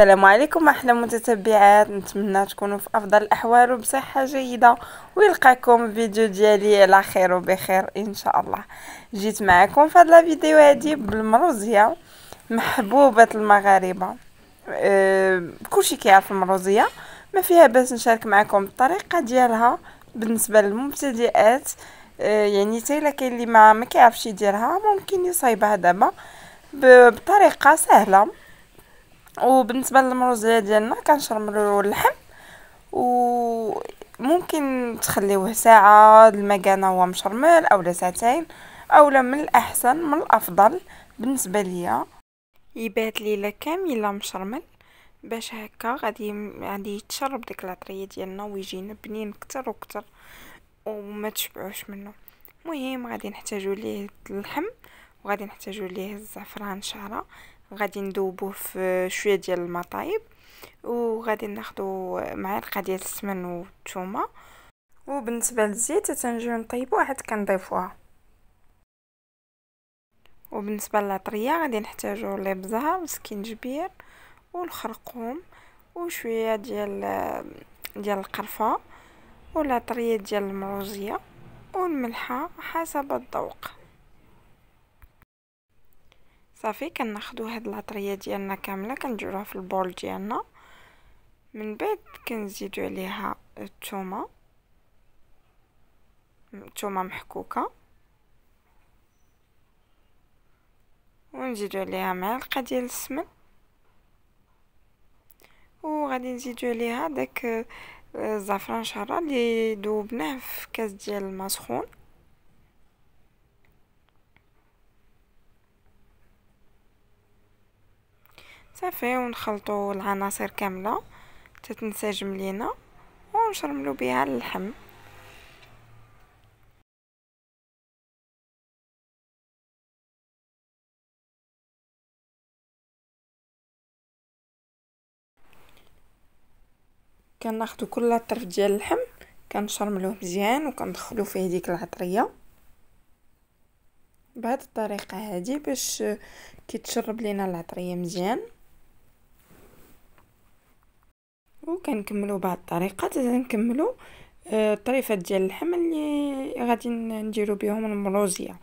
السلام عليكم احلى متتبعات نتمنى تكونوا في افضل الاحوال وبصحه جيده ويلقاكم فيديو ديالي على خير وبخير ان شاء الله جيت معكم في هذه الفيديو هادي بالمروزيه محبوبه المغاربه أه كلشي كيعرف المروزيه ما فيها باس نشارك معكم الطريقه ديالها بالنسبه للمبتدئات أه يعني حتى الا كاين اللي ما كيعرفش يديرها ممكن يصايبها دابا بطريقه سهله وبالنسبه للمروزيه ديالنا كنشرملو اللحم و ممكن تخليوه ساعه المكانه هو مشرمل اولا ساعتين اولا من الاحسن من الافضل بالنسبه ليا يبات ليله كامله مشرمل باش هكا غادي غادي يتشرب ديك العطريه ديالنا ويجينا بنين كتر وكتر وما تشبعوش منه المهم غادي نحتاجو ليه اللحم وغادي نحتاجو ليه الزعفران شعره وغادي ندوبوه في شويه ديال المطايب وغادي ناخدو معلقه ديال السمن والثومه وبالنسبه للزيت تنجيو نطيبوه عاد كنضيفوها وبالنسبه للعطريه غادي نحتاجو الابزه والسكينجبير والخرقوم وشويه ديال ديال القرفه والعطريه ديال المروزيه والملحه حسب الذوق صافي كناخدو هاد العطريه ديالنا كامله كنديروها في البول ديالنا من بعد كنزيدو عليها الثومه الثومه محكوكه ونزيدو عليها معلقه ديال السمن وغادي نزيدو عليها داك آه، الزعفران شهره اللي ذوبناه في كاس ديال الماء سخون صافي ونخلطو العناصر كامله تتنسجم لينا ونشرملو بها اللحم كناخدو كل طرف ديال اللحم كنشرملوه مزيان وكندخلو فيه ديك العطريه بهاد الطريقه هذه باش كيتشرب لينا العطريه مزيان وكنكملوا بعض الطريقه حتى نكملوا آه، الطريفات ديال اللحم اللي غادي نديرو بهم الملوزيه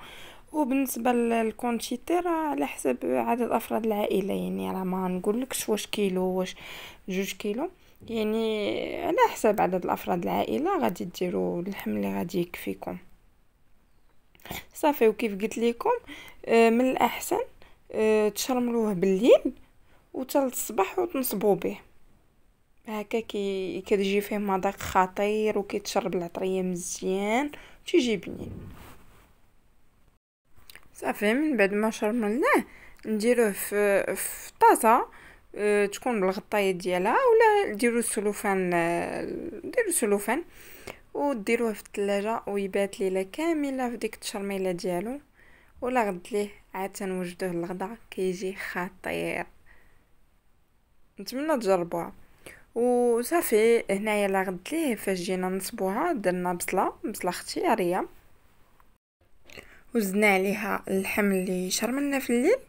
وبالنسبه للكونتيتي راه على حسب عدد افراد العائله يعني راه ما نقولكش واش كيلو واش جوج كيلو يعني على حسب عدد الافراد العائله غادي ديروا اللحم اللي غادي يكفيكم صافي وكيف قلت لكم آه، من الاحسن آه، تشرملوه بالليل وتال الصباح وتنصبوا به هكا كي كتجي فيه مذاق خطير وكيتشرب العطريه مزيان تيجي بنين صافي من بعد ما شرملناه نديروه في في طاسه آه، تكون بالغطايه ديالها ولا ديروا السلوفان آه، ديروا السلوفان وديروه في الثلاجه ويبات ليله كامله في ديك التشرميله ديالو ولا غد ليه عاد تنوجدوه للغدا كيجي خطير نتمنى تجربوها وصافي هنايا لا غد ليه فاش جينا نصبوها درنا بصله بصله اختياريه وزدنا عليها اللحم اللي شرملنا في الليل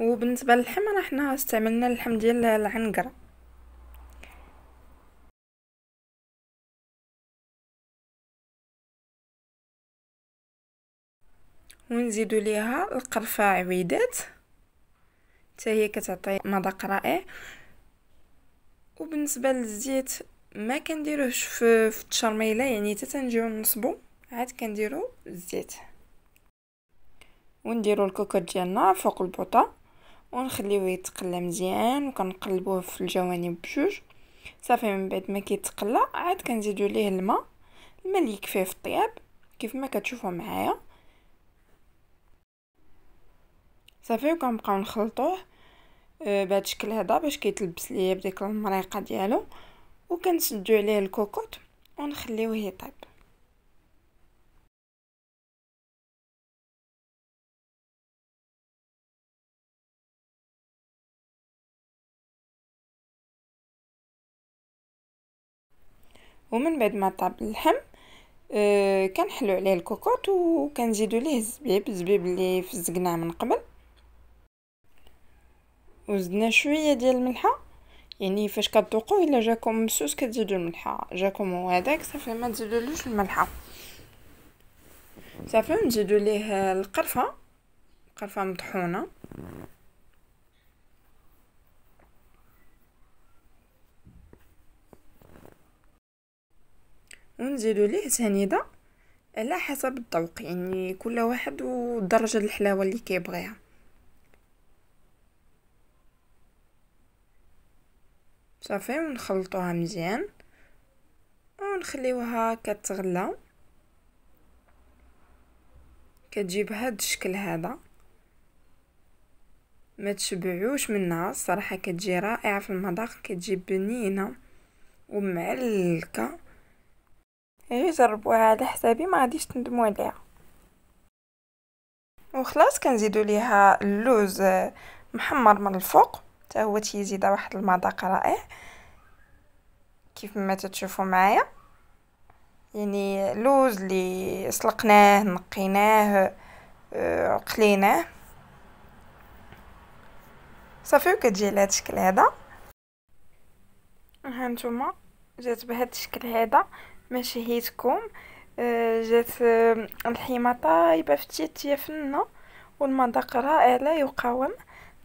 وبالنسبه للحم راه حنا استعملنا اللحم ديال العنقره ونزيدو ليها القرفه عويدات حتى هي كتعطي مذاق رائع وبالنسبه للزيت ما كنديروهش في, في التشرميله يعني حتى تنجيو نصبو عاد كنديرو الزيت ونديرو الكوكوت ديالنا فوق البوطه ونخليوه يتقلى مزيان وكنقلبوه في الجوانب بجوج صافي من بعد ما كيتقلى عاد كنزيدو ليه الماء الماء اللي يكفيه في الطياب كيف ما كتشوفوا معايا صافي وكنبقاو نخلطوه آه، بهذا الشكل هذا باش كيتلبس ليا بديك المريقه ديالو وكنسدو عليه الكوكوط ونخليوه يطيب ومن بعد ما طاب اللحم آه، كنحلو عليه الكوكوط وكنزيدو ليه الزبيب الزبيب اللي فزقناه من قبل وزدنا شويه ديال الملحه يعني فاش كتذوقوا الا جاكم مسوس كتزيدوا الملحه جاكم هو هذاك صافي ما تزيدولوش الملحه صافي نزيدو ليه القرفه قرفه مطحونه ونزيدو ليه سنيده على حسب الذوق يعني كل واحد ودرجه الحلاوه اللي كيبغيها صافي ونخلطوها مزيان ونخليوها كتغلى كتجيب هاد الشكل هذا ما تشبعوش منها الصراحه كتجي رائعه في المذاق كتجي بنينه ومعلكه غير جربوها على حسابي ما غاديش تندموا عليها وخلاص كنزيدو ليها اللوز محمر من الفوق حتى هو تيزيد واحد المذاق رائع كيف ما تتشوفوا معايا يعني اللوز اللي سلقناه نقيناه آه، قليناه صافي وكتجي على هذا الشكل هذا هانتوما جات بهذا الشكل هذا ما شهيتكم آه، جات آه، الحيمه طايبه في التيتيه فنه والمذاق رائع لا يقاوم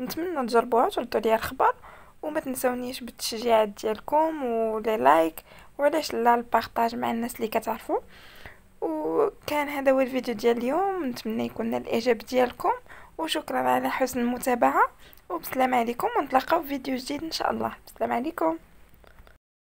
نتمنى تجربوها تردوا لي الخبر وما تنسونيش بالتشجيعات ديالكم ولي لايك وعلاش لا البارطاج مع الناس اللي كتعرفوا وكان هذا هو الفيديو ديال اليوم نتمنى يكون الاعجاب ديالكم وشكرا على حسن المتابعه وبسلام عليكم ونتلاقاو في فيديو جديد ان شاء الله بسلام عليكم